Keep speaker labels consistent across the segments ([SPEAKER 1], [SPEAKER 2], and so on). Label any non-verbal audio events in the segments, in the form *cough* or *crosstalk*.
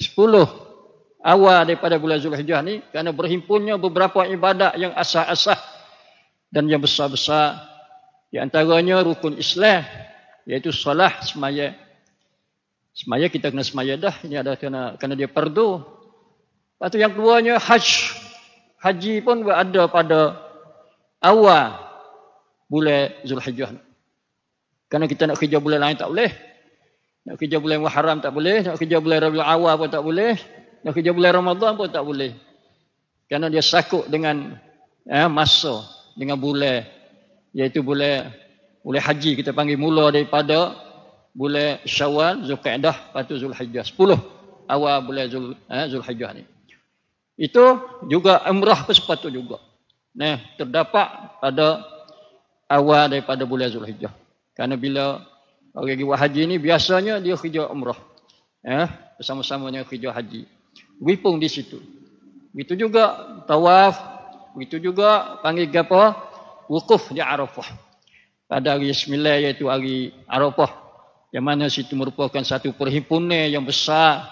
[SPEAKER 1] Sepuluh awal daripada bulan Zulhijjah ni kerana berhimpunnya beberapa ibadat yang asah-asah dan yang besar-besar di antaranya rukun Islam iaitu solat semaya, Semaya kita kena semaya dah. Ini ada kena, kena dia perdu. Lepas yang keduanya haj. Haji pun berada pada awal bulan Zulhijjah. Kerana kita nak kerja bulan lain tak boleh. Nak kerja bulan Muharram tak boleh, nak kerja bulan Rabiul Awal pun tak boleh, nak kerja bulan Ramadan pun tak boleh. Karena dia sakut dengan eh, masa, dengan bulan iaitu bulan bulan haji kita panggil mula daripada bulan Syawal, Zulkaedah, lepas Zulhijjah. Sepuluh awal bulan Zul, eh, Zulhijjah ni. Itu juga umrah pun sepatu juga. Nah, terdapat pada awal daripada bulan Zulhijjah. Karena bila Orang pergi buat haji ni biasanya dia kerja umrah. Ya, eh, bersama-sama dengan kerja haji. Wipung di situ. itu juga tawaf, itu juga panggil apa? Wukuf di Arafah. Pada hari 9 iaitu hari Arafah. Yang mana situ merupakan satu perhimpunan yang besar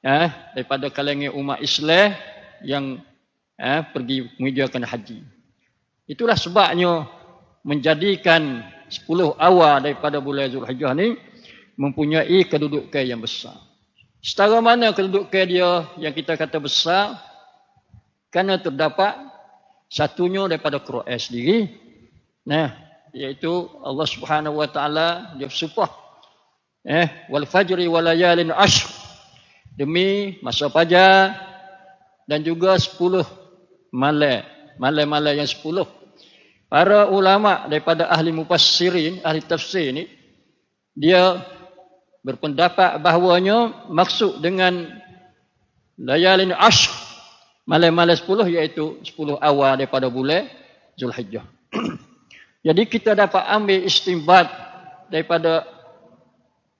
[SPEAKER 1] eh, daripada kalangan umat Islam yang eh, pergi mengerjakan haji. Itulah sebabnya menjadikan Sepuluh awal daripada bulan Zulhijjah ni mempunyai kedudukan yang besar. Setara mana kedudukan dia yang kita kata besar? Kerana terdapat satunya daripada Quran sendiri. Nah, iaitu Allah Subhanahu Wa Taala dia bersumpah eh wal fajri wal layalin ashr demi masa fajar dan juga sepuluh malam malam-malam yang sepuluh. Para ulama daripada ahli mufassirin, ahli tafsir ini dia berpendapat bahawanya maksud dengan layalin ash malam-malam 10 iaitu 10 awal daripada bulan Zulhijjah. *clears throat* Jadi kita dapat ambil istimbat daripada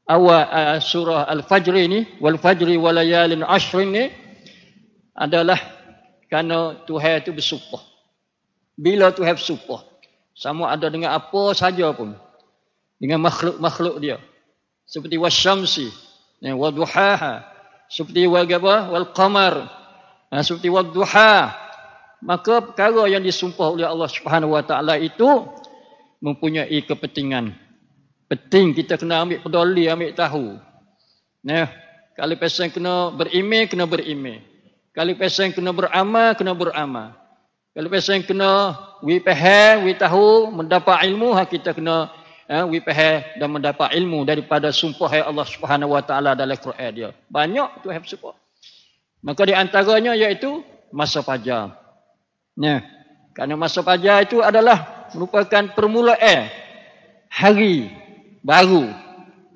[SPEAKER 1] awal uh, surah Al-Fajr ini wal fajri wal layalin ashr ini adalah kerana Tuhan itu bersumpah. Bila tu have support. Sama ada dengan apa saja pun. Dengan makhluk-makhluk dia. Seperti wasyamsi. Ya, Waduhaha. Seperti wagaba. Walqamar. Ya, seperti wadduha. Maka perkara yang disumpah oleh Allah Subhanahu Wa Taala itu mempunyai kepentingan. Penting kita kena ambil peduli, ambil tahu. Nah, ya, kalau pesan kena berimeh, kena berimeh. Kalau pesan kena beramal, kena beramal. Kalau pesan yang kena we pahal, we tahu, mendapat ilmu, ha, kita kena eh, we pahal dan mendapat ilmu daripada sumpah Allah Subhanahu Wa Taala dalam Quran dia. Banyak tu have sumpah. Maka di antaranya iaitu masa fajar. Ya. kerana masa fajar itu adalah merupakan permulaan eh, hari baru.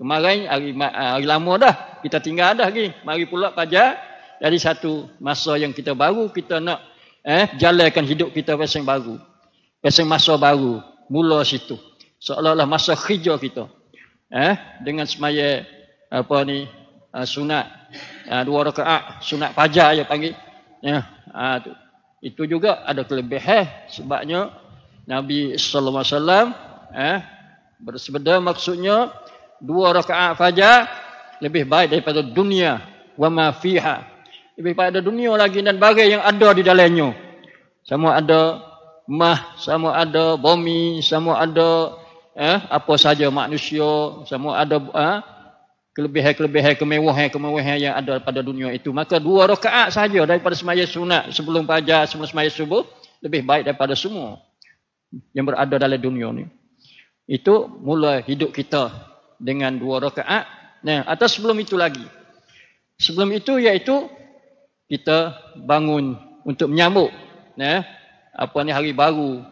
[SPEAKER 1] Kemarin hari, eh, hari lama dah kita tinggal dah lagi. Mari pula fajar dari satu masa yang kita baru kita nak eh jalankan hidup kita pasang baru pasang masa baru mula situ seolah-olah masa khijau kita eh dengan semaya apa ni eh, sunat eh, dua rakaat sunat fajar ya panggil ya ah tu itu juga ada kelebihan eh? sebabnya Nabi sallallahu alaihi wasallam eh bersepeda maksudnya dua rakaat fajar lebih baik daripada dunia wa ma fiha lebih pada dunia lagi dan bagai yang ada di dalamnya. Sama ada mah, sama ada bumi, sama ada eh, apa saja manusia, sama ada eh, kelebihan-kelebihan, kemewahan-kemewahan yang ada pada dunia itu. Maka dua rakaat saja daripada semaya sunat sebelum fajar, sebelum semaya subuh, lebih baik daripada semua yang berada dalam dunia ini. Itu mula hidup kita dengan dua rakaat. Nah, atas sebelum itu lagi. Sebelum itu iaitu kita bangun untuk menyambut ya, apa ni hari baru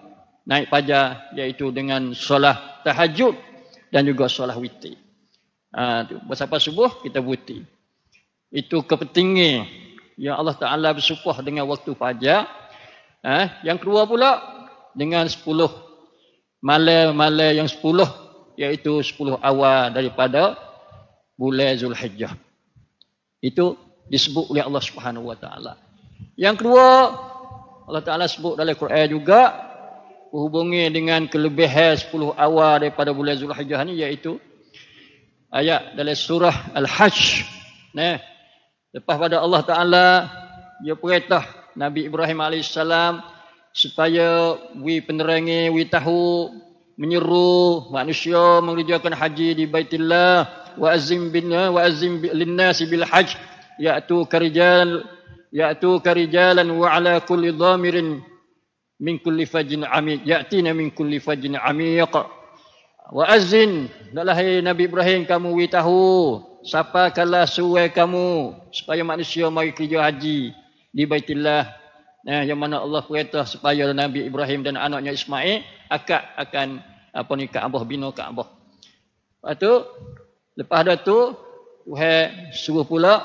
[SPEAKER 1] naik pajar iaitu dengan solat tahajud dan juga solat witi. Ah ha, bersapa subuh kita witi. Itu kepentingan yang Allah Taala bersumpah dengan waktu fajar. ha, yang kedua pula dengan 10 malam-malam yang 10 iaitu 10 awal daripada bulan Zulhijjah. Itu disebut oleh Allah Subhanahu wa taala. Yang kedua, Allah Taala sebut dalam Quran juga berhubungi dengan kelebihan 10 awal daripada bulan Zulhijjah ni iaitu ayat dalam surah Al-Hajj. Nah, lepas pada Allah Taala dia perintah Nabi Ibrahim alaihissalam supaya wi penerangi wi tahu menyeru manusia mengerjakan haji di Baitullah wa azim bin wa azim bil nas bil hajj ياتوك رجال ياتوك رجالا وعلى كل ضامر من كل فج عميق ياتينا من كل فج عميق واذن لله نبي ابراهيم kamu wi tahu siapa kala suwe kamu supaya manusia mari kerja haji di Baitullah nah eh, yang mana Allah perintah supaya Nabi Ibrahim dan anaknya Ismail akad akan apa ni Kaabah bina Kaabah. Lepas tu lepas ada tu Tuhan suruh pula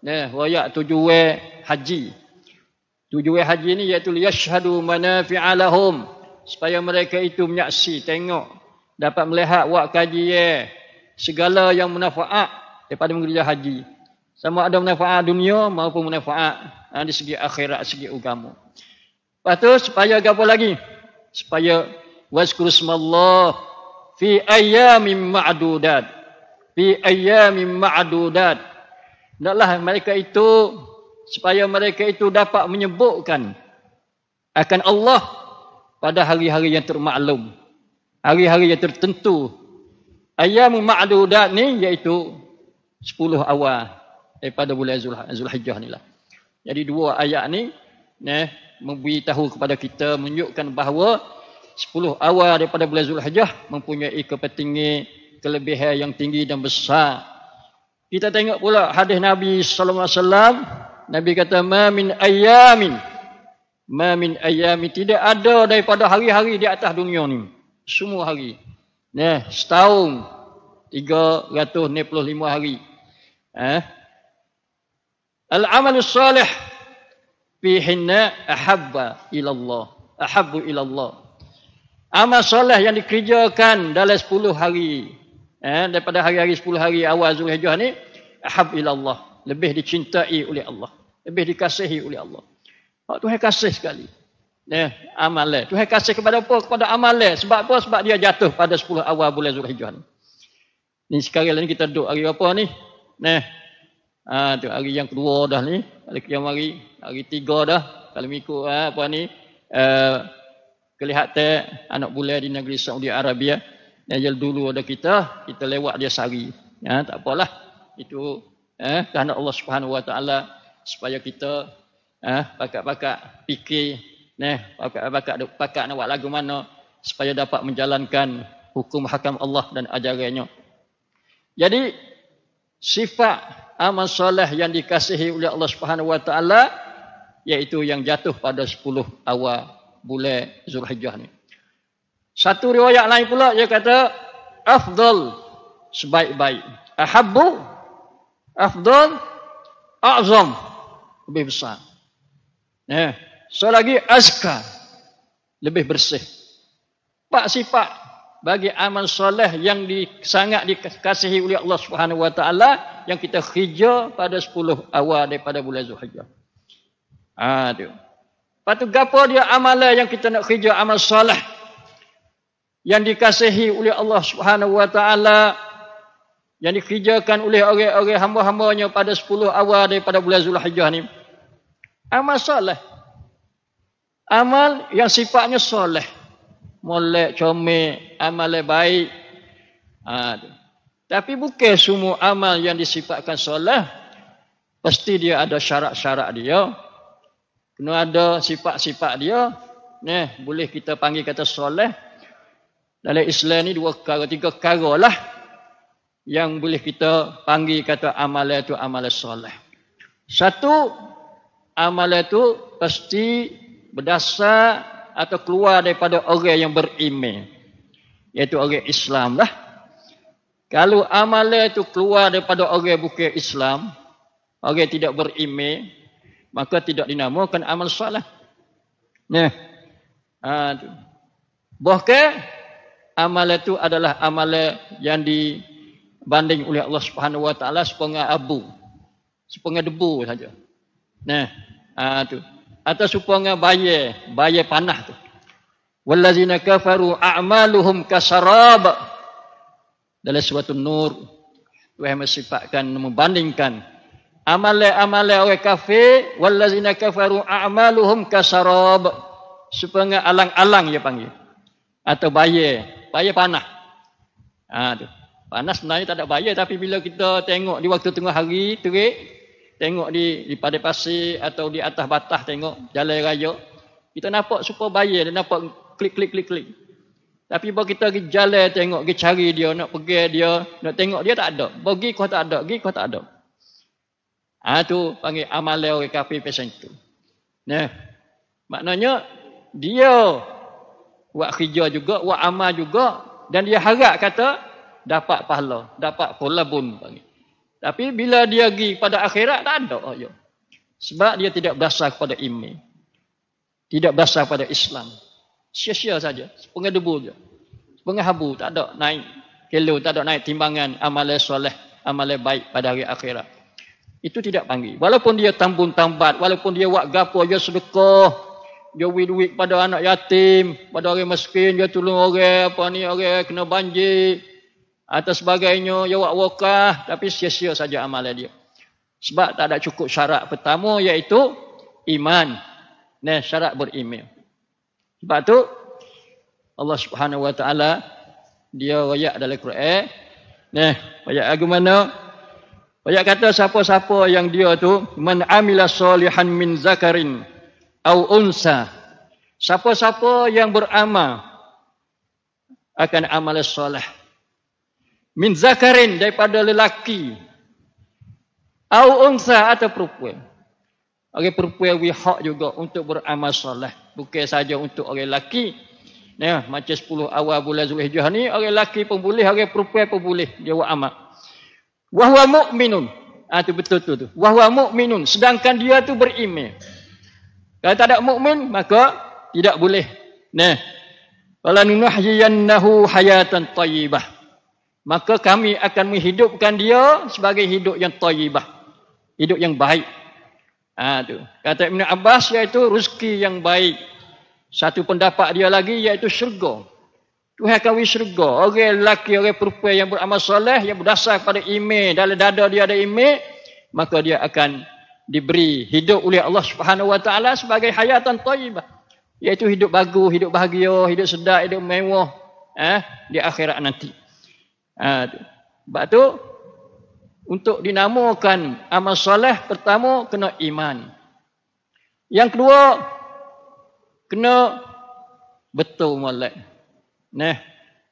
[SPEAKER 1] Nah, wayak tujuwe haji. Tujuwe haji ni iaitu yashhadu mana fi lahum supaya mereka itu menyaksi tengok dapat melihat wak kaji segala yang manfaat daripada mengerjakan haji. Sama ada manfaat dunia maupun manfaat ha, di segi akhirat, segi agama. Lepas supaya apa lagi? Supaya waskuru smallah fi ayyamin ma'dudat. Fi ayyamin ma'dudat. Hendaklah mereka itu supaya mereka itu dapat menyebutkan akan Allah pada hari-hari yang termaklum. Hari-hari yang tertentu. Ayyamu ma'dudat ni iaitu 10 awal daripada bulan Zulhijjah ni lah. Jadi dua ayat ni eh, memberitahu kepada kita menunjukkan bahawa 10 awal daripada bulan Zulhijjah mempunyai kepentingan kelebihan yang tinggi dan besar kita tengok pula hadis Nabi sallallahu alaihi wasallam, Nabi kata ma min ayamin ma min ayami tidak ada daripada hari-hari di atas dunia ni. Semua hari. Nah, setahun 365 hari. Eh? Ha? Al-amalus salih fi hinna ahabba ila Allah. Ahabbu ila Allah. Amal soleh yang dikerjakan dalam 10 hari eh, daripada hari-hari 10 hari awal Zulhijjah ni ahab ilallah lebih dicintai oleh Allah lebih dikasihi oleh Allah oh, Tuhan kasih sekali ya eh, amalan eh. Tuhan kasih kepada apa kepada amalan eh. sebab apa sebab dia jatuh pada 10 awal bulan Zulhijjah ni ni sekarang ni kita duduk hari apa ni nah eh, ha, tu hari yang kedua dah ni hari kiamat hari hari tiga dah kalau ikut ha, apa ni uh, kelihatan anak bulan di negeri Saudi Arabia Ejal dulu ada kita, kita lewat dia sehari. Ya, tak apalah. Itu eh, kehendak Allah Subhanahu Wa Taala supaya kita eh, pakat-pakat fikir neh ya, pakat-pakat pakat buat lagu mana supaya dapat menjalankan hukum hakam Allah dan ajarannya. Jadi sifat amal soleh yang dikasihi oleh Allah Subhanahu Wa Taala iaitu yang jatuh pada 10 awal bulan Zulhijjah ni. Satu riwayat lain pula dia kata afdal sebaik-baik. Ahabbu afdal azam lebih besar. Ya. Yeah. So lagi azka lebih bersih. Pak sifat bagi aman soleh yang di, sangat dikasihi oleh Allah Subhanahu wa taala yang kita khija pada 10 awal daripada bulan Zulhijah. Ha ah, tu. Patu gapo dia amalan yang kita nak khija amal soleh yang dikasihi oleh Allah Subhanahu wa taala yang dikerjakan oleh orang-orang hamba-hambanya pada 10 awal daripada bulan Zulhijjah ni amal soleh amal yang sifatnya soleh molek comel amal yang baik ha, tapi bukan semua amal yang disifatkan soleh pasti dia ada syarat-syarat dia kena ada sifat-sifat dia Nih, boleh kita panggil kata soleh dalam Islam ni dua perkara, tiga perkara lah yang boleh kita panggil kata amalan itu amalan soleh. Satu, amalan itu pasti berdasar atau keluar daripada orang yang beriman. Iaitu orang Islam lah. Kalau amalan itu keluar daripada orang bukan Islam, orang tidak beriman, maka tidak dinamakan amal soleh. Nah. Ha, tu. Bahkan amalan itu adalah amalan yang dibanding oleh Allah Subhanahu Wa Taala sepengah abu, sepengah debu saja. Nah, itu ha, Atau sepengah bayi, bayi panah tu. Wallazina kafaru a'maluhum kasarab. Dalam suatu nur Tu hanya mensifatkan membandingkan amale amal orang kafir wallazina kafaru a'maluhum kasarab. Sepengah alang-alang dia panggil. Atau bayi Bayar panas. Ha, tu. Panas sebenarnya tak ada bayar, tapi bila kita tengok di waktu tengah hari terik, tengok di di pada pasir atau di atas batah tengok jalan raya, kita nampak super bayar? dan nampak klik klik klik klik. Tapi bila kita pergi jalan tengok, pergi cari dia, nak pergi dia, nak tengok dia tak ada. Bagi kau tak ada, pergi kau tak ada. Ha, tu panggil amal orang kafir pasal itu. Nah, maknanya dia buat kerja juga, buat amal juga dan dia harap kata dapat pahala, dapat pula bun panggil. Tapi bila dia pergi pada akhirat tak ada oh ayo. Sebab dia tidak berasa kepada ilmu. Tidak berasa kepada Islam. Sia-sia saja, sepenggal debu je. Sepenggal habu tak ada naik. kelo tak ada naik timbangan amal soleh, amal baik pada hari akhirat. Itu tidak panggil. Walaupun dia tambun tambat, walaupun dia buat gapo, dia sedekah, jawi duit pada anak yatim, pada orang miskin, dia tolong orang apa ni orang kena banjir atau sebagainya, dia buat wakaf tapi sia-sia saja amalan dia. Sebab tak ada cukup syarat pertama iaitu iman. Nah, syarat beriman. Sebab tu Allah Subhanahu Wa Taala dia royak dalam Quran. Nah, ayat lagu mana? Ayat kata siapa-siapa yang dia tu man amila solihan min zakarin au unsa siapa-siapa yang beramal akan amal soleh min zakarin daripada lelaki au unsa atau perempuan orang okay, perempuan we hak juga untuk beramal soleh bukan saja untuk orang lelaki ya macam sepuluh awal bulan Zulhijah ni orang lelaki pun boleh orang perempuan pun boleh dia buat amal wa huwa mu'minun ah ha, betul tu tu wa mu'minun sedangkan dia tu beriman kalau tak ada mukmin maka tidak boleh. Nah. Wala nunahyiyannahu hayatan tayyibah. Maka kami akan menghidupkan dia sebagai hidup yang tayyibah. Hidup yang baik. Ha, tu. Kata Ibn Abbas iaitu rezeki yang baik. Satu pendapat dia lagi iaitu syurga. Tuhan akan beri syurga. Orang lelaki, orang perempuan yang beramal soleh, yang berdasar pada iman, dalam dada dia ada iman, maka dia akan diberi hidup oleh Allah Subhanahu Wa Taala sebagai hayatan thayyibah iaitu hidup bagus, hidup bahagia, hidup sedap, hidup mewah eh di akhirat nanti. Ah uh, sebab tu untuk dinamakan amal soleh pertama kena iman. Yang kedua kena betul molek. Nah.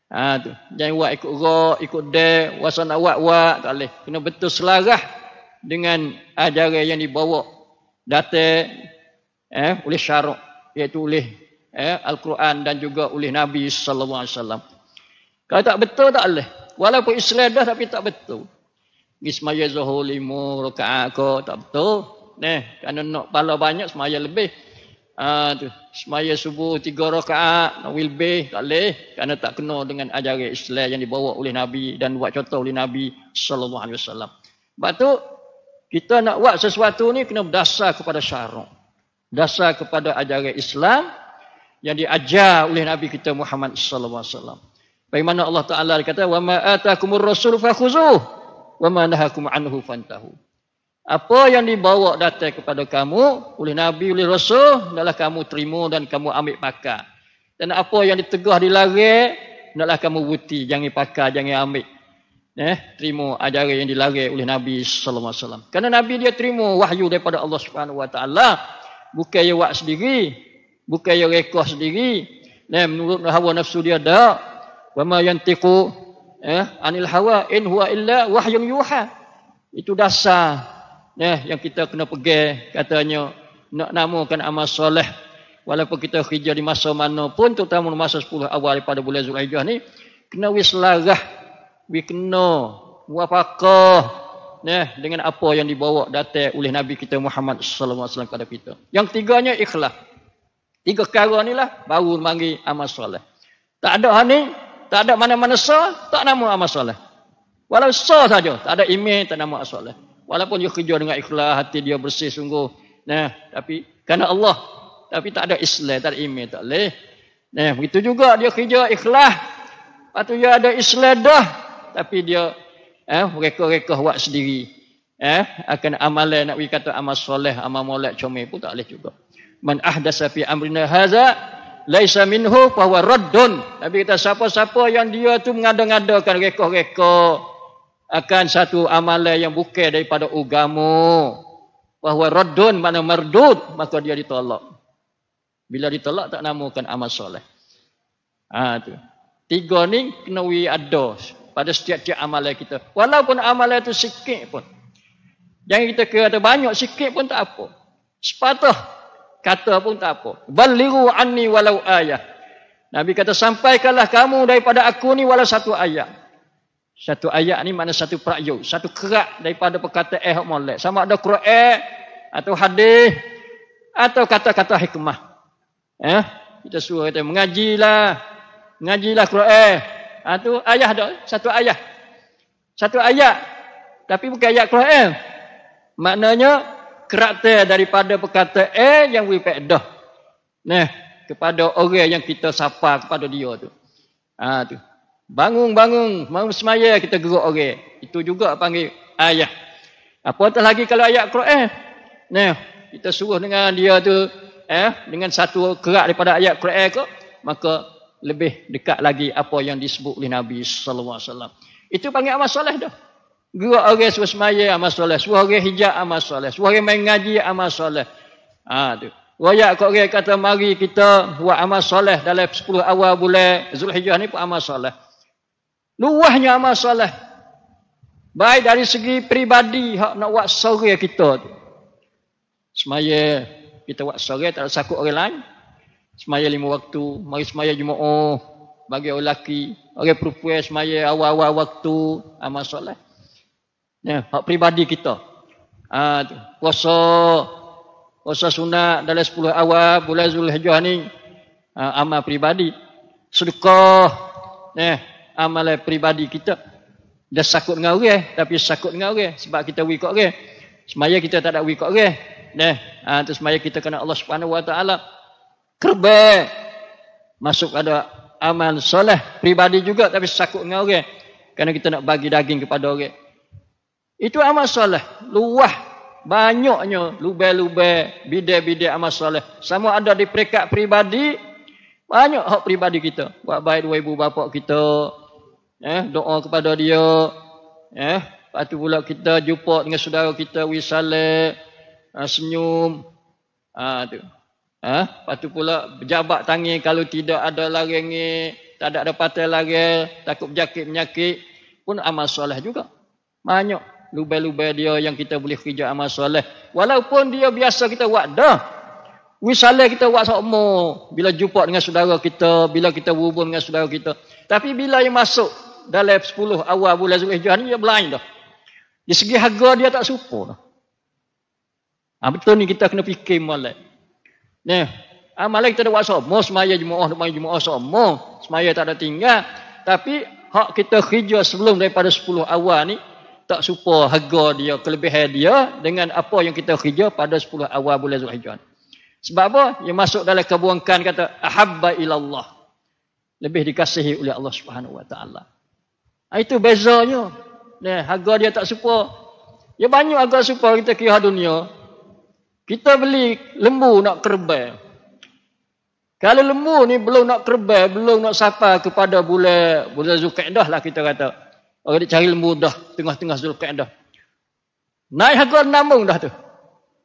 [SPEAKER 1] Ah uh, tu jangan buat ikut gerak, ikut dek, wasan awak-awak tak boleh. Kena betul selaras dengan ajaran yang dibawa datang eh, oleh syarak iaitu oleh eh, Al-Quran dan juga oleh Nabi Sallallahu Alaihi Wasallam. Kalau tak betul tak boleh. Walaupun Islam dah tapi tak betul. Bismaya zuhur lima rakaat ko tak betul. Neh, kerana nak pala banyak semaya lebih. Ah tu, semaya subuh tiga rakaat nak will be tak leh kerana tak kena dengan ajaran Islam yang dibawa oleh Nabi dan buat contoh oleh Nabi sallallahu alaihi wasallam. Sebab kita nak buat sesuatu ni kena berdasar kepada syarak. Dasar kepada ajaran Islam yang diajar oleh Nabi kita Muhammad sallallahu alaihi wasallam. Bagaimana Allah Taala kata wa ma atakumur rasul fakhuzuh wa ma nahakum anhu fantahu. Apa yang dibawa datang kepada kamu oleh Nabi, oleh Rasul, adalah kamu terima dan kamu ambil pakar. Dan apa yang ditegah, dilarik, adalah kamu buti. Jangan pakar, jangan ambil eh, terima ajaran yang dilarai oleh Nabi sallallahu alaihi wasallam. Karena Nabi dia terima wahyu daripada Allah Subhanahu wa taala, bukan dia buat sendiri, bukan dia rekah sendiri. Nah, eh, menurut hawa nafsu dia dah. Wa ma yantiqu eh, anil hawa in huwa illa wahyun yuha. Itu dasar eh, yang kita kena pegang katanya nak namakan amal soleh walaupun kita kerja di masa mana pun terutama masa 10 awal daripada bulan Zulhijjah ni kena wislarah wikna wafaqah neh dengan apa yang dibawa datang oleh Nabi kita Muhammad sallallahu alaihi wasallam kepada kita. Yang tiganya ikhlas. Tiga perkara inilah baru mari amal soleh. Tak ada hani, tak ada mana-mana sa, tak nama amal soleh. Walau sa saja, tak ada iman tak nama amal soleh. Walaupun dia kerja dengan ikhlas, hati dia bersih sungguh. Nah, tapi kerana Allah, tapi tak ada Islam, tak ada iman tak leh. Nah, begitu juga dia kerja ikhlas. Patu dia ada Islam dah, tapi dia eh reka-reka buat sendiri. Eh akan amalan nak bagi kata amal soleh, amal molek comel pun tak boleh juga. Man ahdasa fi amrina haza laisa minhu fa huwa raddun. Nabi kata siapa-siapa yang dia tu mengada-ngadakan reka-reka akan satu amalan yang bukan daripada ugamu Fa huwa mana mardud maka dia ditolak. Bila ditolak tak namakan amal soleh. Ah ha, tu. Tiga ni kena wi ada pada setiap-tiap amalan kita. Walaupun amalan itu sikit pun. Yang kita kata banyak sikit pun tak apa. Sepatah kata pun tak apa. Baliru anni walau ayah. Nabi kata sampaikanlah kamu daripada aku ni walau satu ayat. Satu ayat ni mana satu prakyu, satu kerak daripada perkataan eh molek. Sama ada Quran atau hadis atau kata-kata hikmah. Ya, eh? kita suruh kata mengajilah. Mengajilah Quran, itu ah, ha, ayah dah. Satu ayah. Satu ayat. Tapi bukan ayat Quran. Maknanya, karakter daripada perkataan yang wipedah. Nah, kepada orang yang kita sapa kepada dia tu. Ha, tu. Bangun, bangun. Mau semaya kita geruk orang. Itu juga panggil ayah. Apa lagi kalau ayat Quran? Nah, kita suruh dengan dia tu. Eh, dengan satu kerak daripada ayat Quran ke. Maka lebih dekat lagi apa yang disebut oleh Nabi sallallahu alaihi wasallam. Itu panggil amal soleh dah. Gua orang suruh semaya amal soleh, suruh orang hijab amal soleh, suruh orang main ngaji amal soleh. Ha tu. Royak kok orang kata mari kita buat amal soleh dalam 10 awal bulan Zulhijjah ni pun amal soleh. Luahnya amal soleh. Baik dari segi peribadi hak nak buat sore kita tu. Semaya kita buat sore tak ada sakut orang lain, semaya lima waktu, mari semaya Jumaat oh, bagi orang lelaki, orang perempuan semaya awal-awal waktu amal ah, soleh. Ya, hak pribadi kita. Ah ha, puasa puasa sunat dalam 10 awal bulan Zulhijah ni ha, amal pribadi. Sedekah ya, amal pribadi kita. Dia sakut dengan orang tapi sakut dengan orang sebab kita wi kat orang. Semaya kita tak ada wi kat orang. Nah, ya, ha, semaya kita kena Allah Subhanahu Wa Taala kerba masuk ada amal soleh pribadi juga tapi sakut dengan orang kerana kita nak bagi daging kepada orang itu amal soleh luah banyaknya lube lube bide-bide amal soleh sama ada di peringkat pribadi banyak hak pribadi kita buat baik dua ibu bapa kita eh doa kepada dia eh lepas tu pula kita jumpa dengan saudara kita wisale eh, senyum ah tu Ha? Lepas tu pula berjabat tangan kalau tidak ada laring ni, tak ada patah laring, takut berjakit menyakit pun amal soleh juga. Banyak lubai-lubai dia yang kita boleh kerja amal soleh. Walaupun dia biasa kita buat dah. Misalnya kita buat sokmo bila jumpa dengan saudara kita, bila kita berhubung dengan saudara kita. Tapi bila yang masuk dalam 10 awal bulan Zulhijjah ni dia belain dah. Di segi harga dia tak serupa dah. Ha, betul ni kita kena fikir malam. Nah, Amalan kita dah buat semua. Semaya jemaah, semaya jemaah semua. Semaya tak ada tinggal. Tapi, hak kita kerja sebelum daripada 10 awal ni, tak suka harga dia, kelebihan dia dengan apa yang kita kerja pada 10 awal bulan Zulhijjah. Sebab apa? Yang masuk dalam kebuangkan kata, Ahabba ilallah. Lebih dikasihi oleh Allah Subhanahu Wa Taala. Ah, itu bezanya. Nah, harga dia tak suka. Ya banyak agak suka kita kira dunia. Kita beli lembu nak kerbai. Kalau lembu ni belum nak kerbai, belum nak sapa kepada bulan bulan Zulkaedah lah kita kata. Orang dia cari lembu dah tengah-tengah Zulkaedah. Naik harga namung dah tu.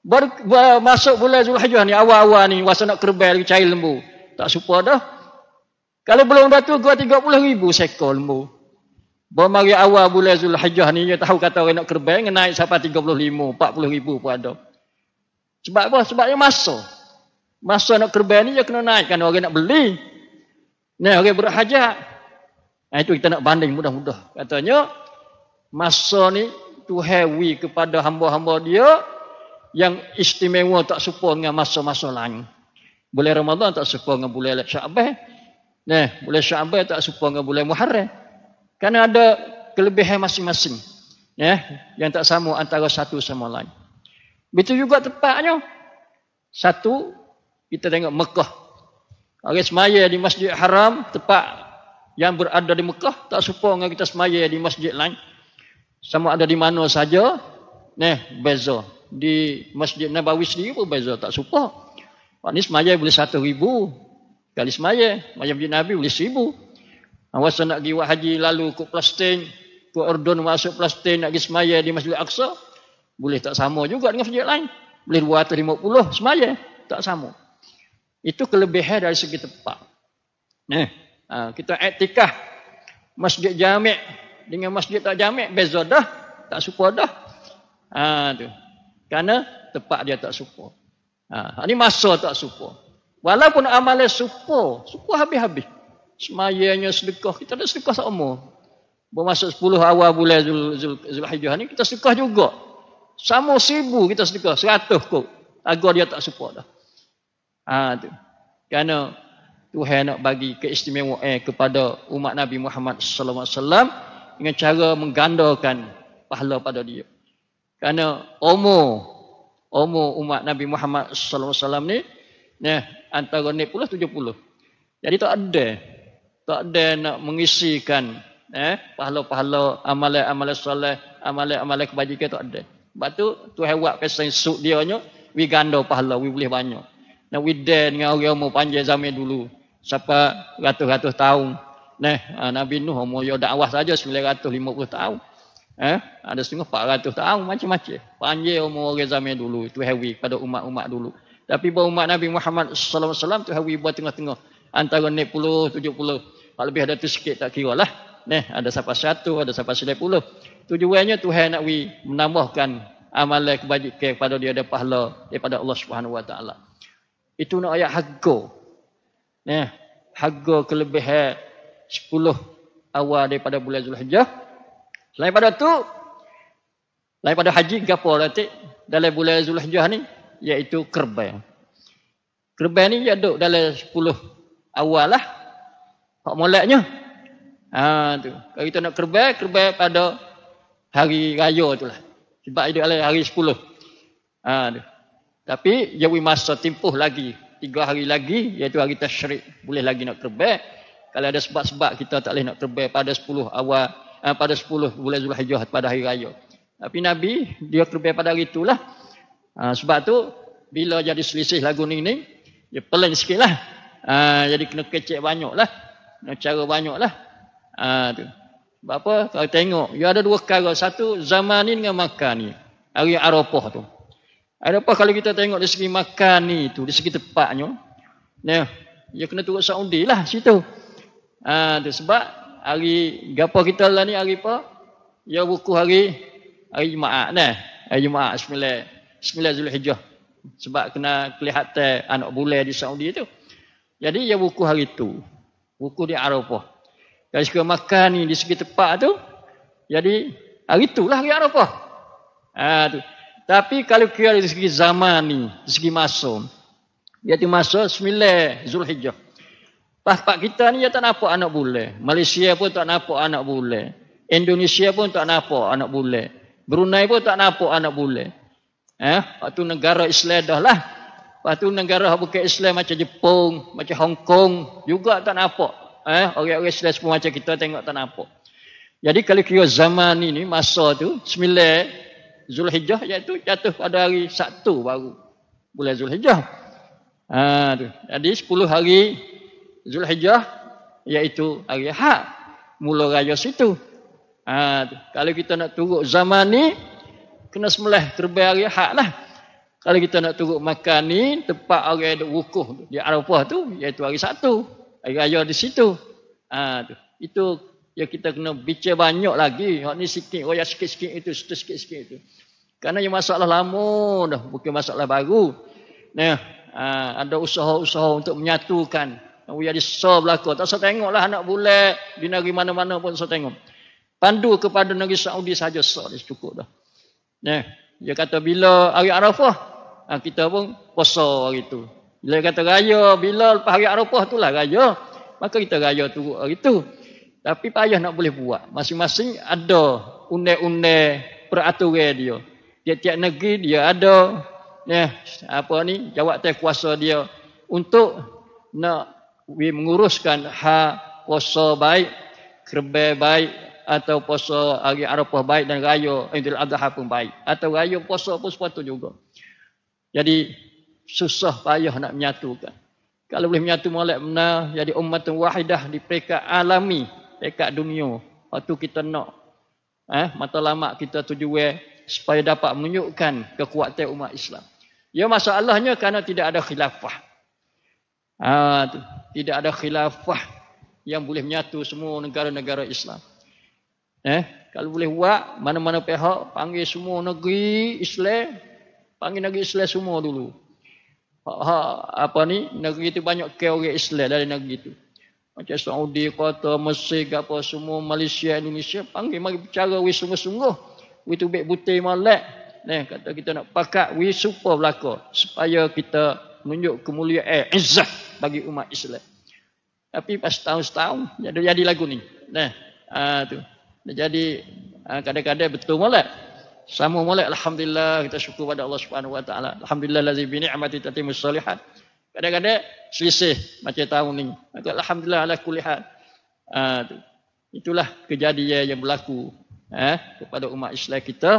[SPEAKER 1] Ber, ber, masuk bulan Zulhijjah ni awal-awal ni masa nak kerbai lagi cari lembu. Tak serupa dah. Kalau belum dah tu gua 30 ribu seekor lembu. Bermari awal bulan Zulhijjah ni dia tahu kata orang nak kerbai naik sampai 35, 40 ribu pun ada. Sebab apa? Sebabnya masa. Masa nak kerban ni dia kena naikkan orang nak beli. Ni orang berhajat. Nah, itu kita nak banding mudah-mudah. Katanya masa ni tu heavy kepada hamba-hamba dia yang istimewa tak serupa dengan masa-masa lain. Bulan Ramadan tak serupa dengan bulan Syaban. Nah, bulan Syaban tak serupa dengan bulan Muharram. Karena ada kelebihan masing-masing. Ya, yang tak sama antara satu sama lain. Betul juga tepatnya. Satu, kita tengok Mekah. Hari semaya di Masjid Haram, tepat yang berada di Mekah, tak serupa dengan kita semaya di Masjid lain. Sama ada di mana saja, ni beza. Di Masjid Nabawi sendiri pun beza, tak serupa. Ini semaya boleh satu ribu. Kali semaya, semaya Masjid Nabi boleh seribu. Awas nak pergi buat haji lalu ke Palestine, ke Ordon masuk Palestine, nak pergi semaya di Masjid Al-Aqsa, boleh tak sama juga dengan masjid lain. Boleh 250 semaya. Tak sama. Itu kelebihan dari segi tempat. Nah, ha, kita etikah masjid jamik dengan masjid tak jamik. Beza dah. Tak suka dah. Ha, tu. Kerana tempat dia tak suka. Ha, ini ha, masa tak suka. Walaupun amalnya suka. Suka habis-habis. Semayanya sedekah. Kita ada sedekah seumur. Bermaksud 10 awal bulan zul Zul, Zul, Zul ni kita sedekah juga. Sama seribu kita sedekah. Seratus kot. Tagar dia tak support dah. Ha, tu. Kerana Tuhan nak bagi keistimewaan eh, kepada umat Nabi Muhammad SAW dengan cara menggandakan pahala pada dia. Kerana umur umur umat Nabi Muhammad SAW ni ni antara ni puluh tujuh puluh. Jadi tak ada tak ada nak mengisikan eh pahala-pahala amalan-amalan soleh, amalan-amalan kebajikan tak ada. Sebab tu Tuhan buat kesan suk dia nya, wi ganda pahala wi boleh banyak. Nah wi dan dengan orang umur panjang zaman dulu, siapa ratus-ratus tahun. Nah, ah, Nabi Nuh umur yo dakwah saja 950 tahun. Eh, ada setengah 400 tahun macam-macam. Panjang umur orang zaman dulu, tu hewi pada umat-umat dulu. Tapi bawa umat Nabi Muhammad SAW alaihi wasallam tu hawi buat tengah-tengah antara puluh tujuh puluh. Kalau lebih ada tu sikit tak kira lah. Nah, ada siapa satu, ada siapa puluh tujuannya Tuhan nak we menambahkan amalan kebajikan kepada dia ada pahala daripada Allah Subhanahu Wa Taala. Itu nak ayat hakku. Nah, ya, hakku kelebihan 10 awal daripada bulan Zulhijjah. Selain pada tu, selain daripada haji gapo nanti dalam bulan Zulhijjah ni iaitu kerbau. Kerbau ni dia duduk dalam 10 awal lah. Hak molatnya. Ha tu. Kalau kita nak kerbau, kerbau pada hari raya tu lah. Sebab dia adalah hari 10. Ha, Tapi jauh masa tempuh lagi. Tiga hari lagi iaitu hari tashrik. Boleh lagi nak terbaik. Kalau ada sebab-sebab kita tak boleh nak terbaik pada 10 awal. Eh, pada 10 bulan Zulhijjah pada hari raya. Tapi Nabi dia terbaik pada hari itulah. Ha, sebab tu bila jadi selisih lagu ni ni. Dia pelan sikit lah. Ha, jadi kena kecek banyak lah. Kena cara banyak lah. Ha, tu apa kalau tengok dia ada dua perkara satu zaman ini dengan makan ni hari arafah tu arafah kalau kita tengok di segi makan ni tu di segi tempatnya ya dia ya kena turun Saudi lah situ ha, tu sebab hari gapo kita lah ni hari apa ya buku hari hari jumaat nah hari jumaat 9 9 Zulhijah sebab kena kelihatan anak bule di Saudi tu jadi ya buku hari tu buku di arafah kalau suka makan ni di segi tempat tu. Jadi hari ah, itulah hari Arafah. Ha, tu. Tapi kalau kira di segi zaman ni, di segi masa, iaitu masa 9 Zulhijjah. Pak-pak kita ni ya tak nampak anak bule. Malaysia pun tak nampak anak bule. Indonesia pun tak nampak anak bule. Brunei pun tak nampak anak bule. Eh, waktu negara Islam dah lah. Waktu negara bukan Islam macam Jepun, macam Hong Kong juga tak nampak eh orang-orang Islam pun macam kita tengok tak nampak. Jadi kalau kira zaman ini masa tu 9 Zulhijjah iaitu jatuh pada hari Sabtu baru bulan Zulhijjah. Ha tu. Jadi 10 hari Zulhijjah iaitu hari Ahad mula raya situ. Ha Kalau kita nak turun zaman ni kena semelah terbaik hari Ahad lah. Kalau kita nak turun makan ni tempat orang ada wukuf di Arafah tu iaitu hari Sabtu air raya di situ. Ha, tu. Itu yang kita kena bincang banyak lagi. Hak ni sikit, raya sikit-sikit itu, sikit-sikit itu. Karena yang masalah lama dah, bukan masalah baru. Nah, ha, ada usaha-usaha untuk menyatukan. Yang raya di sah belaka. Tak usah lah anak bulat di negeri mana-mana pun usah tengok. Pandu kepada negeri Saudi saja sah, dia cukup dah. Nah, dia kata bila hari Arafah, ha, kita pun puasa hari itu. Bila kata raya, bila lepas hari Arafah itulah raya. Maka kita raya tu hari itu. Tapi payah nak boleh buat. Masing-masing ada undang-undang peraturan dia. Tiap-tiap negeri dia ada ya, apa ni jawatan kuasa dia untuk nak menguruskan hak puasa baik, kerba baik atau puasa hari Arafah baik dan raya Idul Adha pun baik atau raya puasa pun sepatutnya juga. Jadi susah payah nak menyatukan. Kalau boleh menyatu molek mena jadi umat wahidah di peringkat alami, peringkat dunia. Waktu kita nak eh mata lama kita tujuan supaya dapat menunjukkan kekuatan umat Islam. Ya masalahnya kerana tidak ada khilafah. Ha, tidak ada khilafah yang boleh menyatu semua negara-negara Islam. Eh, kalau boleh buat mana-mana pihak panggil semua negeri Islam, panggil negeri Islam semua dulu ha, apa ni negeri itu banyak ke orang Islam lah dari negeri itu. Macam Saudi, Qatar, Mesir, apa semua Malaysia, Indonesia panggil mari bicara wis sungguh-sungguh. Wis tu bek butai malak. Ne, kata kita nak pakat wis supa belaka supaya kita menunjuk kemuliaan eh, izzah bagi umat Islam. Tapi pas tahun-tahun jadi, jadi lagu ni. Ne, ah tu. Dia jadi ah, kadang-kadang betul malak. Sama mulai alhamdulillah kita syukur pada Allah Subhanahu wa taala. Alhamdulillah lazim bi ni'mati tatimu salihat. Kadang-kadang selisih macam tahun ni. Itu alhamdulillah ala kulli hal. Ah, itulah kejadian yang berlaku eh kepada umat Islam kita.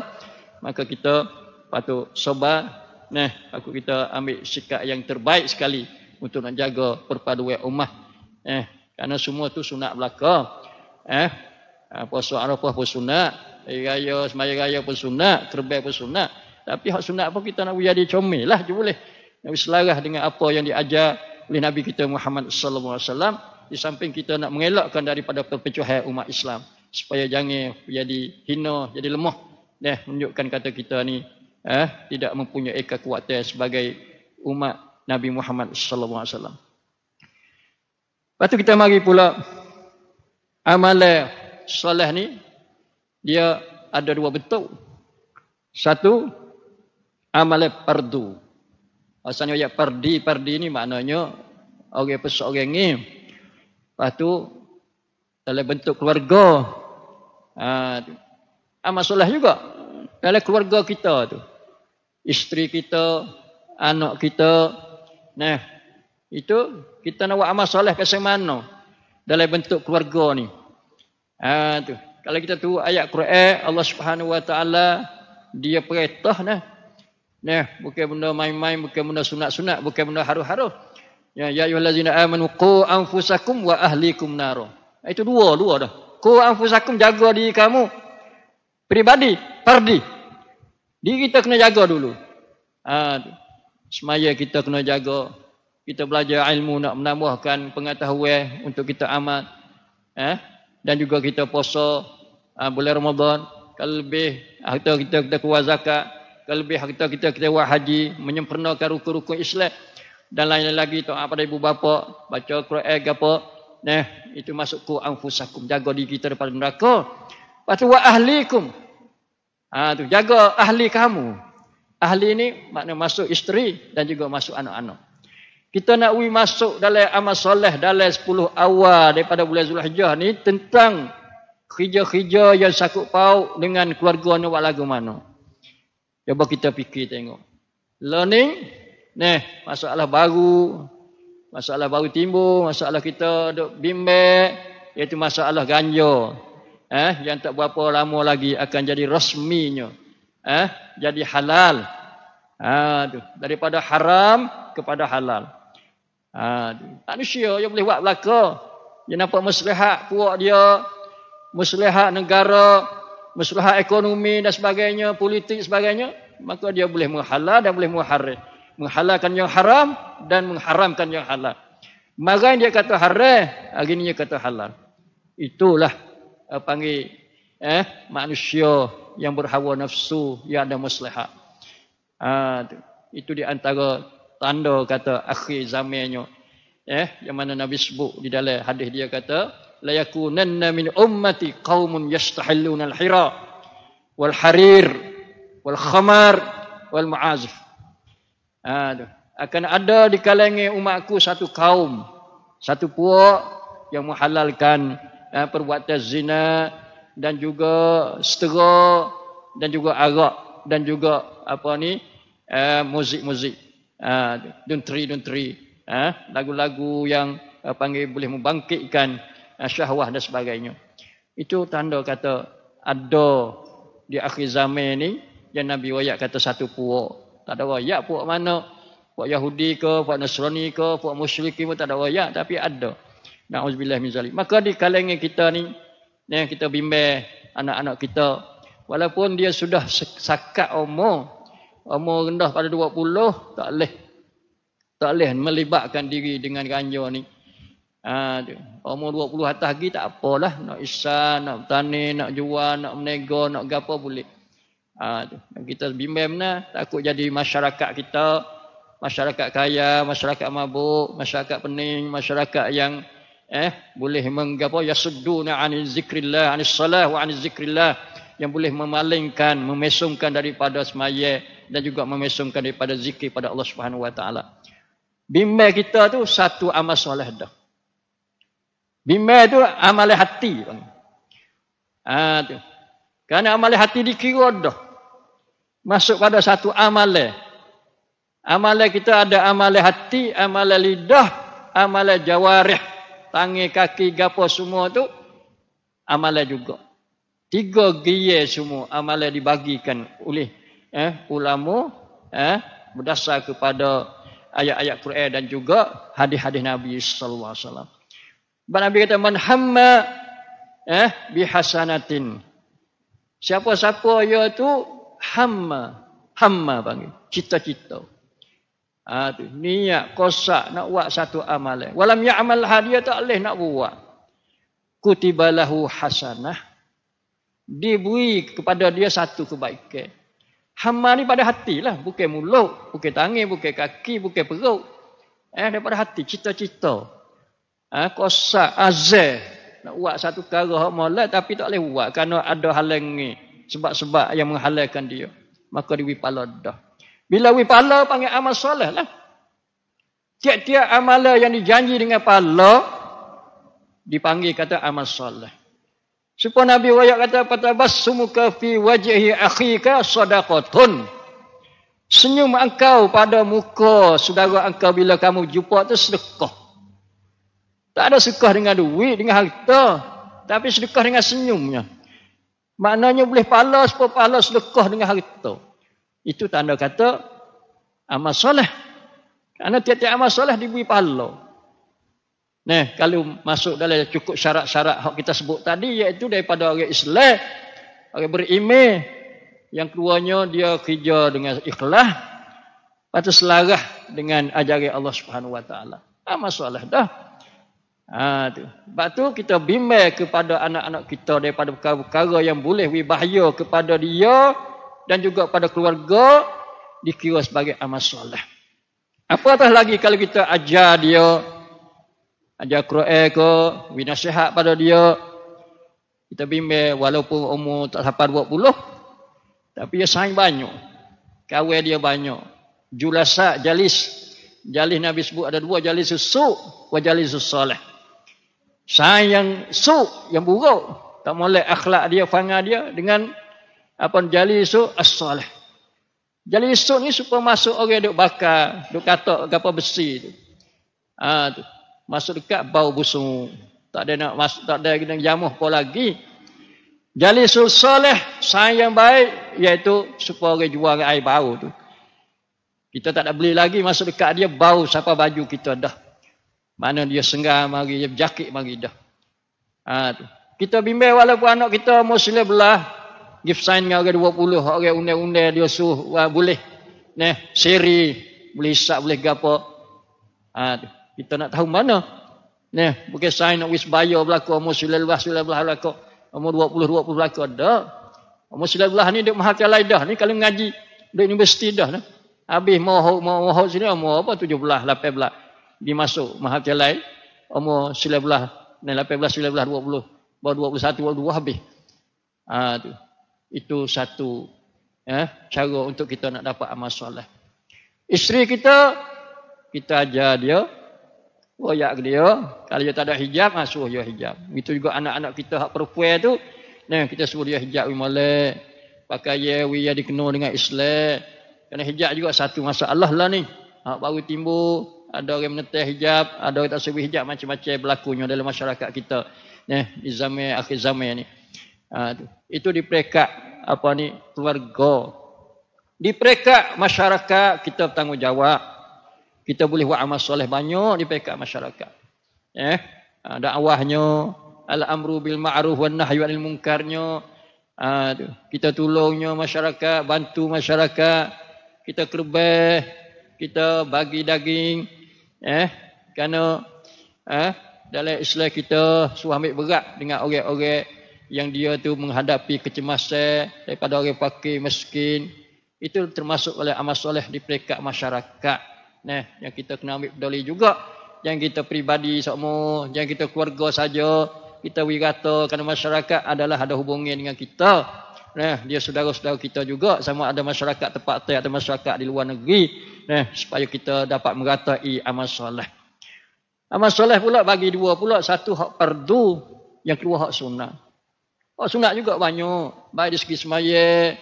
[SPEAKER 1] Maka kita patut soba. Nah, aku kita ambil sikap yang terbaik sekali untuk nak jaga perpaduan umat. Eh, karena semua tu sunat belaka. Eh, ah, puasa Arafah pun sunat, Hari raya, semaya raya pun sunat, kerbel pun sunat. Tapi hak sunat apa kita nak jadi comel lah je boleh. Nak selaras dengan apa yang diajar oleh Nabi kita Muhammad SAW di samping kita nak mengelakkan daripada perpecahan umat Islam supaya jangan jadi hina, jadi lemah. Dah menunjukkan kata kita ni eh, tidak mempunyai kekuatan sebagai umat Nabi Muhammad SAW. alaihi Lepas tu kita mari pula amalan soleh ni dia ada dua bentuk. Satu, amale perdu, Asalnya ya perdi perdi ini maknanya orang pesok orang ni. Lepas tu, dalam bentuk keluarga. Ha, amasalah ha, juga. Dalam keluarga kita tu. Isteri kita, anak kita. Nah, itu kita nak buat amal soleh ke mana? Dalam bentuk keluarga ni. Ha, tu. Kalau kita tahu ayat Quran Allah Subhanahu Wa Taala dia perintah nah. Nah, bukan benda main-main, bukan benda sunat-sunat, bukan benda haru-haru. Ya ya ayyuhallazina amanu qu anfusakum wa ahlikum nar. Itu dua, dua dah. Qu anfusakum jaga diri kamu. Pribadi, pardi. Diri kita kena jaga dulu. Ha, semaya kita kena jaga. Kita belajar ilmu nak menambahkan pengetahuan untuk kita amat. Eh? Ha, dan juga kita puasa ha, bulan Ramadan, kalau lebih harta kita kita keluar zakat, kalau lebih harta kita kita buat haji, menyempurnakan rukun-rukun Islam dan lain-lain lagi tu apa ah, ibu bapa, baca Quran gapo. apa, nah itu masuk ku anfusakum jaga diri kita daripada neraka. Patu wa ahlikum. Ha, tu jaga ahli kamu. Ahli ini makna masuk isteri dan juga masuk anak-anak. Kita nak wi masuk dalam amal soleh dalam 10 awal daripada bulan Zulhijah ni tentang kerja-kerja yang sakut pau dengan keluarga anu buat lagu mana. Cuba kita fikir tengok. Learning, ni masalah baru, masalah baru timbul, masalah kita dok bimbek, iaitu masalah ganja. Eh, yang tak berapa lama lagi akan jadi resminya. Eh, jadi halal. Aduh, daripada haram kepada halal. Aduh, manusia yang boleh buat belaka. Dia nampak muslihat puak dia, muslihat negara, muslihat ekonomi dan sebagainya, politik sebagainya, maka dia boleh menghala dan boleh muharram. Menghalalkan yang haram dan mengharamkan yang halal. Marah dia kata haram, hari ini dia kata halal. Itulah uh, panggil eh, manusia yang berhawa nafsu yang ada muslihat. Uh, itu di antara tanda kata akhir zamannya. Eh, yang mana Nabi sebut di dalam hadis dia kata, la min ummati qaumun yastahilluna al-hira wal harir wal khamar wal muazif aduh akan ada di kalangan umatku satu kaum satu puak yang menghalalkan uh, perbuatan zina dan juga stera dan juga arak dan juga apa ni uh, muzik-muzik uh, duntri duntri uh, eh, lagu-lagu yang uh, panggil boleh membangkitkan Eh, syahwah dan sebagainya. Itu tanda kata ada di akhir zaman ni yang Nabi wayak kata satu puak. Tak ada wayak puak mana? Puak Yahudi ke, puak Nasrani ke, puak musyrik pun tak ada wayak tapi ada. Nauzubillah min zalik. Maka di kalangan kita ni yang kita bimbing anak-anak kita walaupun dia sudah sakat umur umur rendah pada 20 tak leh tak leh melibatkan diri dengan ganja ni umur 20 atas lagi tak apalah nak isan, nak bertani, nak jual, nak menego, nak gapo boleh. Ha, kita bimbang mana takut jadi masyarakat kita masyarakat kaya, masyarakat mabuk, masyarakat pening, masyarakat yang eh boleh menggapo yasudduna anil zikrillah anis salah wa anil zikrillah yang boleh memalingkan, memesungkan daripada semaya dan juga memesungkan daripada zikir pada Allah Subhanahu wa taala. Bimbang kita tu satu amal soleh dah. Bimbel itu amalan hati. Ha, tu. Kerana amalan hati dikira dah. Masuk pada satu amalan. Amalan kita ada amalan hati, amalan lidah, amalan jawarih. Tangan, kaki, gapo semua tu amalan juga. Tiga gaya semua amalan dibagikan oleh eh, ulama eh, berdasar kepada ayat-ayat Quran dan juga hadis-hadis Nabi sallallahu alaihi wasallam. Bapak Nabi kata man hamma eh bihasanatin. Siapa-siapa ya tu hamma, hamma panggil, cita-cita. Ha, niat kosak nak buat satu amalan. Walam ya'mal hadiah tak boleh nak buat. Kutibalahu hasanah. Diberi kepada dia satu kebaikan. Hamma ni pada hati lah. Bukan mulut, bukan tangan, bukan kaki, bukan perut. Eh, daripada hati, cita-cita kosak azal nak buat satu perkara hak molat tapi tak boleh buat kerana ada halang ni sebab-sebab yang menghalalkan dia maka diwi pala dah bila wi panggil amal soleh lah tiap-tiap amalan yang dijanji dengan pala dipanggil kata amal soleh Supaya Nabi Wayak kata pada patabas sumuka fi wajhi akhika sadaqatun. Senyum engkau pada muka sudah engkau bila kamu jumpa tu sedekah. Tak ada sedekah dengan duit, dengan harta. Tapi sedekah dengan senyumnya. Maknanya boleh pahala, sebab pahala sedekah dengan harta. Itu tanda kata amal soleh. Karena tiap-tiap amal soleh diberi pahala. Nah, kalau masuk dalam cukup syarat-syarat hak kita sebut tadi iaitu daripada orang Islam, orang berime, yang keduanya dia kerja dengan ikhlas patut selaras dengan ajaran Allah Subhanahu wa taala. amal masalah dah? Ha, tu. Sebab tu kita bimbing kepada anak-anak kita daripada perkara-perkara yang boleh berbahaya kepada dia dan juga pada keluarga dikira sebagai amal soleh. Apatah lagi kalau kita ajar dia ajar Quran ke, winasihat pada dia kita bimbing walaupun umur tak sampai 20 tapi dia sayang banyak. Kawan dia banyak. Julasa jalis. Jalis Nabi sebut ada dua jalis susuk, wa jalis soleh sayang su yang buruk tak molek akhlak dia fangah dia dengan apa jali su as-salih jali su ni supaya masuk orang duk bakar duk katok gapo besi tu ha, tu masuk dekat bau busung tak ada nak masuk tak ada yang jamuh pun lagi jali su salih sayang baik iaitu supaya orang jual air bau tu kita tak nak beli lagi masuk dekat dia bau siapa baju kita dah mana dia senggah, mari, dia berjakit mari dah. Ha, kita bimbing walaupun anak kita Muslim belah. Give sign dengan orang 20. Orang undang-undang dia suh wah, boleh. Ne, seri. Boleh isap, boleh gapo. Ha, kita nak tahu mana. Ne, bukan sign nak wis bayar berlaku. Oh, Muslim belah, Muslim belah berlaku. Umur 20-20 berlaku. Ada. Umur silap belah ni duk mahal kalai dah. Ni kalau mengaji duk universiti dah. Ne. Habis mau mau sini umur oh, apa? 17, 18 dimasuk mahathir lain umur 19 dan 18 19 20 baru 21 22 habis ha, tu. itu satu ya, cara untuk kita nak dapat amal soleh isteri kita kita ajar dia royak dia kalau dia tak ada hijab masuk ah, dia hijab itu juga anak-anak kita hak perempuan tu nah kita suruh dia hijab molek pakai ye we dikenal dengan Islam Kena hijab juga satu masalah lah ni hak baru timbul ada orang menetih hijab, ada orang tak sebut hijab macam-macam berlakunya dalam masyarakat kita ni di zaman akhir zaman ni. Ha, itu di peringkat apa ni keluarga. Di peringkat masyarakat kita bertanggungjawab. Kita boleh buat amal soleh banyak di peringkat masyarakat. Eh, ha, dakwahnya al-amru bil ma'ruf wan nahyu anil munkarnya. Ha, kita tolongnya masyarakat, bantu masyarakat. Kita kerbeh, kita bagi daging, Eh, kerana eh, dalam Islam kita suah ambil berat dengan orang-orang yang dia tu menghadapi kecemasan daripada orang fakir miskin. Itu termasuk oleh amal soleh di peringkat masyarakat. Nah, yang kita kena ambil peduli juga yang kita pribadi semua, yang kita keluarga saja, kita wirata kerana masyarakat adalah ada hubungan dengan kita. Nah, dia saudara-saudara kita juga sama ada masyarakat tempat atau masyarakat di luar negeri eh, supaya kita dapat meratai amal soleh. Amal soleh pula bagi dua pula. Satu hak perdu yang keluar hak sunnah. Hak sunnah juga banyak. Baik dari segi semayat,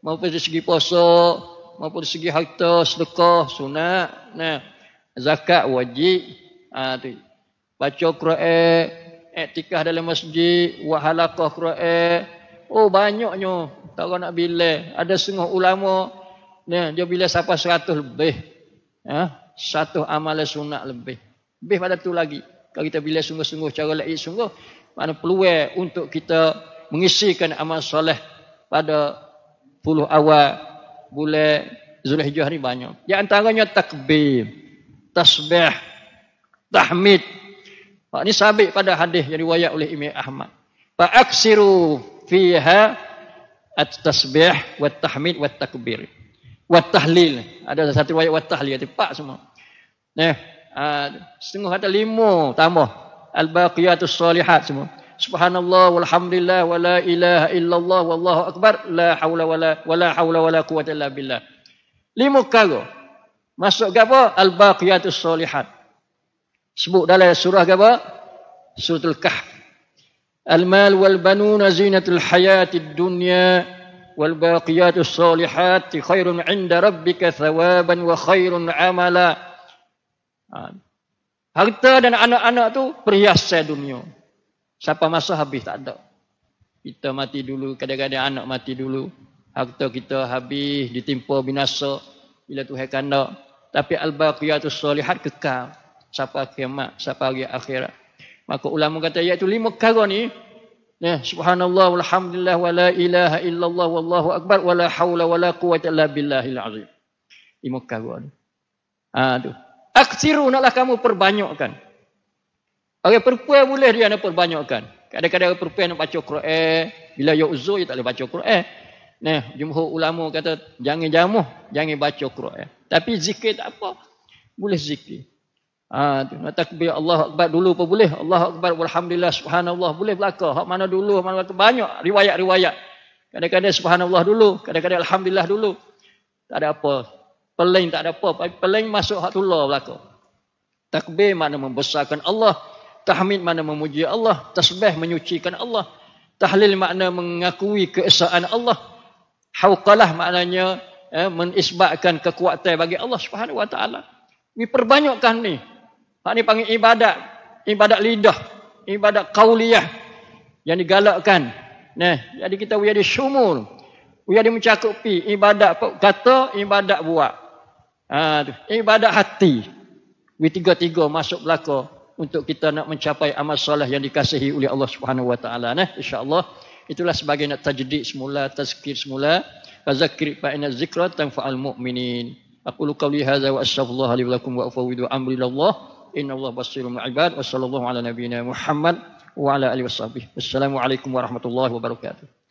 [SPEAKER 1] maupun dari segi puasa, maupun dari segi harta, sedekah, sunnah. Nah, zakat wajib. Ha, Baca Quran, etikah dalam masjid, wahalakah Quran. Oh banyaknya. Tak nak bila. Ada setengah ulama' Ya, dia bila siapa seratus lebih. Ya, satu amal sunnah lebih. Lebih pada tu lagi. Kalau kita bila sungguh-sungguh cara lain sungguh. Mana peluang untuk kita mengisikan amal soleh pada puluh awal bulan Zulhijjah hari banyak. Di antaranya takbir, tasbih, tahmid. Pak ni sabit pada hadis yang riwayat oleh Imam Ahmad. Fa aksiru fiha at-tasbih wat tahmid wat takbir wat tahlil ada satu riwayat wat tahlil tepat semua ya eh, ha, setengah kata lima tambah al baqiyatus salihat semua subhanallah walhamdulillah wala ilaha illallah wallahu akbar la haula wala wala haula wala quwata illa billah lima kago masuk gapo al baqiyatus salihat sebut dalam surah gapo suratul kahf al mal wal banuna zinatul hayatid dunya والباقيات الصالحات خير عند ربك ثوابا وخير عملا Harta dan anak-anak tu perhiasan dunia. Siapa masa habis tak ada. Kita mati dulu, kadang-kadang anak mati dulu. Harta kita habis, ditimpa binasa. Bila Tuhan kanda. Tapi al-baqiyatul solihat kekal. Siapa kiamat, siapa hari akhirat. Maka ulama kata, iaitu lima kara ni, Ya, subhanallah walhamdulillah wala ilaha illallah wallahu akbar wala haula wala quwwata illa billahil azim. Di Mekah gua ni. Ha tu. Aksiru naklah kamu perbanyakkan. Orang perempuan boleh dia nak perbanyakkan. Kadang-kadang perempuan nak baca Quran, bila ya uzur dia tak boleh baca Quran. Nah, jumhur ulama kata jangan jamuh, jangan baca Quran. Tapi zikir tak apa. Boleh zikir. Ha, takbir Allah Akbar dulu pun boleh. Allah Akbar, Alhamdulillah, Subhanallah, boleh berlaku. Hak mana dulu, mana berlaku. Banyak riwayat-riwayat. Kadang-kadang Subhanallah dulu, kadang-kadang Alhamdulillah dulu. Tak ada apa. Peling tak ada apa. Peling masuk hak tullah berlaku. Takbir mana membesarkan Allah. Tahmid mana memuji Allah. Tasbih menyucikan Allah. Tahlil makna mengakui keesaan Allah. Hauqalah maknanya eh, menisbatkan kekuatan bagi Allah Subhanahu Wa Taala. Ini perbanyakkan ni. Hak ni panggil ibadat, ibadat lidah, ibadat kauliyah yang digalakkan. Nah, jadi kita boleh disumur. Boleh mencakupi ibadat kata, ibadat buat. Ha, tu. ibadat hati. Wi tiga-tiga masuk belaka untuk kita nak mencapai amal salah yang dikasihi oleh Allah Subhanahu Wa Taala. Nah, insya-Allah itulah sebagai nak tajdid semula, tazkir semula. Fazakir fa inna zikra tanfa'al mu'minin. Aku lu qawli hadza wa astaghfirullah wa lakum wa amri lillah. إن الله بصير من العباد وصلى الله على نبينا محمد وعلى آله وصحبه السلام عليكم ورحمة الله وبركاته